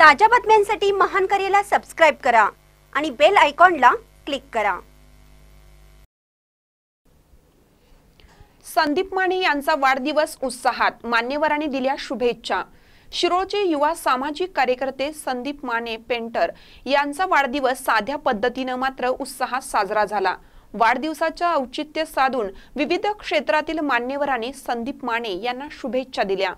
ताज्या बातम्यांसाठी महान करेला सबस्क्राईब करा आणि बेल आयकॉनला क्लिक करा संदीप माने यांचा वाढदिवस उत्साहात मान्यवरांनी दिल्या शुभेच्छा शिरोळचे युवा सामाजिक कार्यकर्ते संदीप माने पेंटर यांचा वाढदिवस साध्या पद्धतीनं मात्र उत्साहात साजरा झाला वाढदिवसाच्या औचित्य साधून विविध क्षेत्रातील मान्यवरांनी संदीप माने यांना शुभेच्छा दिल्या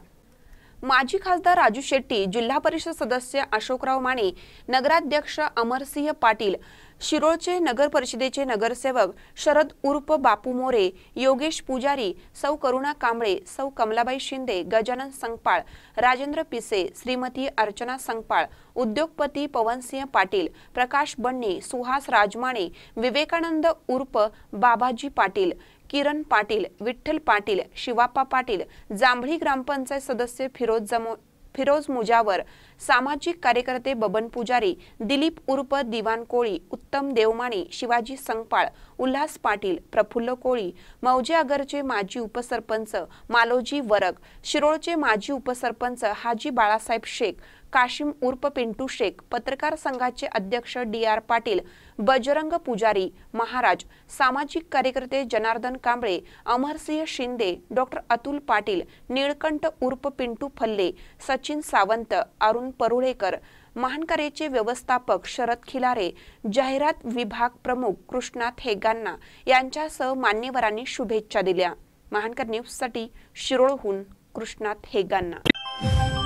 माजी खासदार राजू शेट्टी जिल्हा परिषद सदस्य अशोकराव माने नगराध्यक्ष अमरसिंह पाटील शिरोळचे नगर परिषदेचे नगरसेवक शरद उर्फ बापू मोरे योगेश पुजारी सौ करुणा कांबळे सौ कमलाबाई शिंदे गजानन संगपाळ राजेंद्र पिसे श्रीमती अर्चना संगपाळ उद्योगपती पवनसिंह पाटील प्रकाश बन्नी सुहास राजमाणे विवेकानंद उर्फ बाबाजी पाटील किरण पाटील विठ्ठल पाटील शिवाप्पा पाटील जांभळी ग्रामपंचायत सदस्य फिरोज जमो फिरोज मुजावर सामाजिक कार्यकर्ते बबन पुजारी दिलीप उर्फ दिवान कोळी उत्तम देवमाने शिवाजी संगपाळ उल्हास पाटील प्रफुल्ल कोळी मौजे आगरचे माजी उपसरपंच मालोजी वरग शिरोळचे माजी उपसरपंच हाजी बाळासाहेब शेख काशिम उर्फ पिंटू शेख पत्रकार संघाचे अध्यक्ष डी आर पाटील बजरंग पुजारी महाराज सामाजिक कार्यकर्ते जनार्दन कांबळे अमरसिंह शिंदे डॉक्टर अतुल पाटील निळकंठ उर्फ पिंटू फल्ले सचिन सावंत अरुण परुळेकर महानकरेचे व्यवस्थापक शरद खिलारे जाहिरात विभाग प्रमुख कृष्णा थेगांना यांच्यासह मान्यवरांनी शुभेच्छा दिल्या महानकर न्यूजसाठी शिरोळहून कृष्णा थेगांना